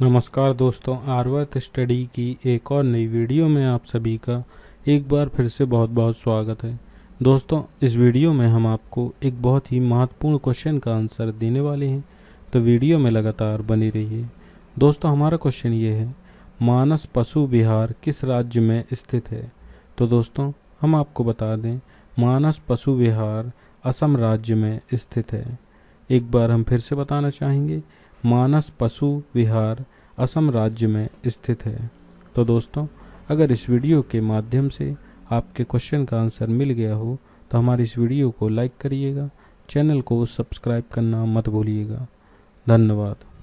नमस्कार दोस्तों आर्वर्थ स्टडी की एक और नई वीडियो में आप सभी का एक बार फिर से बहुत बहुत स्वागत है दोस्तों इस वीडियो में हम आपको एक बहुत ही महत्वपूर्ण क्वेश्चन का आंसर देने वाले हैं तो वीडियो में लगातार बने रहिए दोस्तों हमारा क्वेश्चन ये है मानस पशु विहार किस राज्य में स्थित है तो दोस्तों हम आपको बता दें मानस पशु विहार असम राज्य में स्थित है एक बार हम फिर से बताना चाहेंगे मानस पशु विहार असम राज्य में स्थित है तो दोस्तों अगर इस वीडियो के माध्यम से आपके क्वेश्चन का आंसर मिल गया हो तो हमारी इस वीडियो को लाइक करिएगा चैनल को सब्सक्राइब करना मत भूलिएगा धन्यवाद